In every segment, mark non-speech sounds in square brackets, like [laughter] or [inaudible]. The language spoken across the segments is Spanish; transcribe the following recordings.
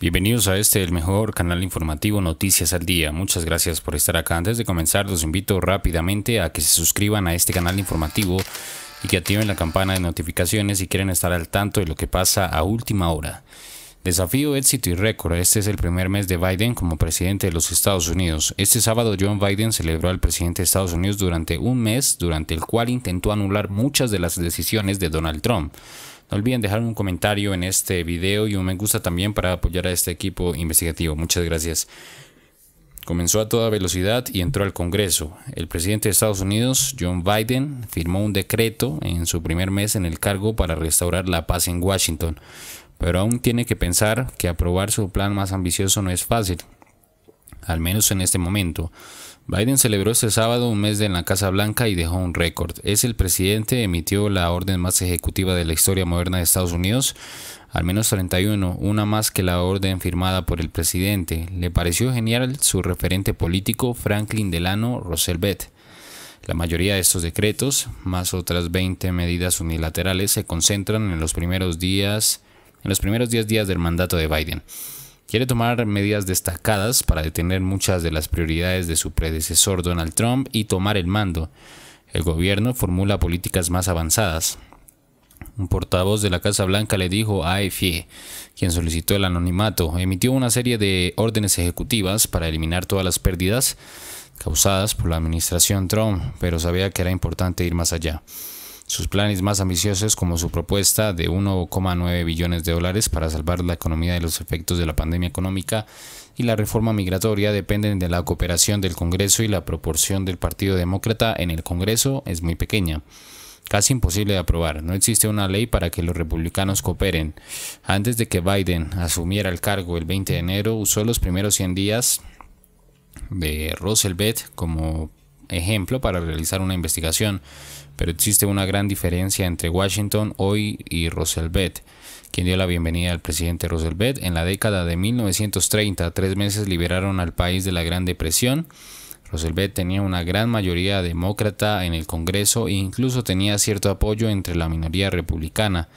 Bienvenidos a este, el mejor canal informativo Noticias al Día. Muchas gracias por estar acá. Antes de comenzar, los invito rápidamente a que se suscriban a este canal informativo y que activen la campana de notificaciones si quieren estar al tanto de lo que pasa a última hora. Desafío, éxito y récord. Este es el primer mes de Biden como presidente de los Estados Unidos. Este sábado John Biden celebró al presidente de Estados Unidos durante un mes durante el cual intentó anular muchas de las decisiones de Donald Trump. No olviden dejar un comentario en este video y un me gusta también para apoyar a este equipo investigativo. Muchas gracias. Comenzó a toda velocidad y entró al Congreso. El presidente de Estados Unidos, John Biden, firmó un decreto en su primer mes en el cargo para restaurar la paz en Washington. Pero aún tiene que pensar que aprobar su plan más ambicioso no es fácil al menos en este momento. Biden celebró este sábado un mes en la Casa Blanca y dejó un récord. Es el presidente, emitió la orden más ejecutiva de la historia moderna de Estados Unidos, al menos 31, una más que la orden firmada por el presidente. Le pareció genial su referente político Franklin Delano Roosevelt. La mayoría de estos decretos, más otras 20 medidas unilaterales, se concentran en los primeros días, en los primeros 10 días del mandato de Biden. Quiere tomar medidas destacadas para detener muchas de las prioridades de su predecesor Donald Trump y tomar el mando. El gobierno formula políticas más avanzadas. Un portavoz de la Casa Blanca le dijo a fi quien solicitó el anonimato, emitió una serie de órdenes ejecutivas para eliminar todas las pérdidas causadas por la administración Trump, pero sabía que era importante ir más allá sus planes más ambiciosos como su propuesta de 1,9 billones de dólares para salvar la economía de los efectos de la pandemia económica y la reforma migratoria dependen de la cooperación del Congreso y la proporción del Partido Demócrata en el Congreso es muy pequeña. Casi imposible de aprobar. No existe una ley para que los republicanos cooperen. Antes de que Biden asumiera el cargo el 20 de enero, usó los primeros 100 días de Roosevelt como ejemplo para realizar una investigación, pero existe una gran diferencia entre Washington hoy y Roosevelt, quien dio la bienvenida al presidente Roosevelt en la década de 1930. Tres meses liberaron al país de la Gran Depresión Roosevelt tenía una gran mayoría demócrata en el Congreso e incluso tenía cierto apoyo entre la minoría republicana.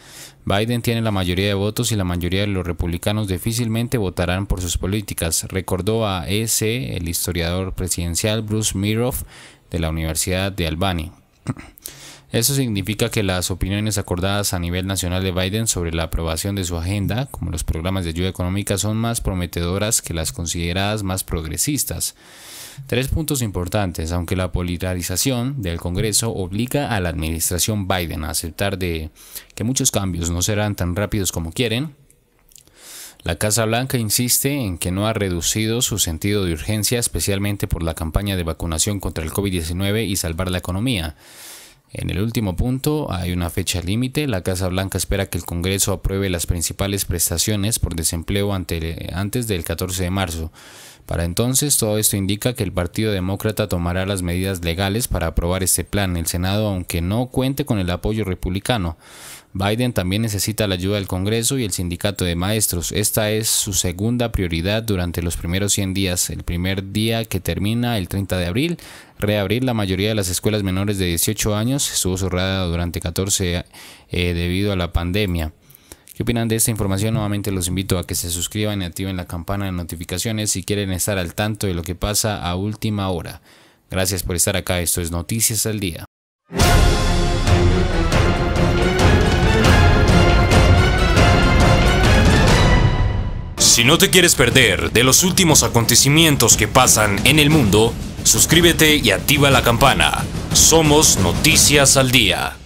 Biden tiene la mayoría de votos y la mayoría de los republicanos difícilmente votarán por sus políticas, recordó a ese el historiador presidencial Bruce Miroff de la Universidad de Albany. [clears throat] Eso significa que las opiniones acordadas a nivel nacional de Biden sobre la aprobación de su agenda, como los programas de ayuda económica, son más prometedoras que las consideradas más progresistas. Tres puntos importantes, aunque la polarización del Congreso obliga a la administración Biden a aceptar de que muchos cambios no serán tan rápidos como quieren, la Casa Blanca insiste en que no ha reducido su sentido de urgencia, especialmente por la campaña de vacunación contra el COVID-19 y salvar la economía. En el último punto, hay una fecha límite. La Casa Blanca espera que el Congreso apruebe las principales prestaciones por desempleo antes del 14 de marzo, para entonces, todo esto indica que el Partido Demócrata tomará las medidas legales para aprobar este plan en el Senado, aunque no cuente con el apoyo republicano. Biden también necesita la ayuda del Congreso y el sindicato de maestros. Esta es su segunda prioridad durante los primeros 100 días. El primer día que termina el 30 de abril, reabrir la mayoría de las escuelas menores de 18 años estuvo cerrada durante 14 eh, debido a la pandemia. ¿Qué opinan de esta información? Nuevamente los invito a que se suscriban y activen la campana de notificaciones si quieren estar al tanto de lo que pasa a última hora. Gracias por estar acá, esto es Noticias al Día. Si no te quieres perder de los últimos acontecimientos que pasan en el mundo, suscríbete y activa la campana. Somos Noticias al Día.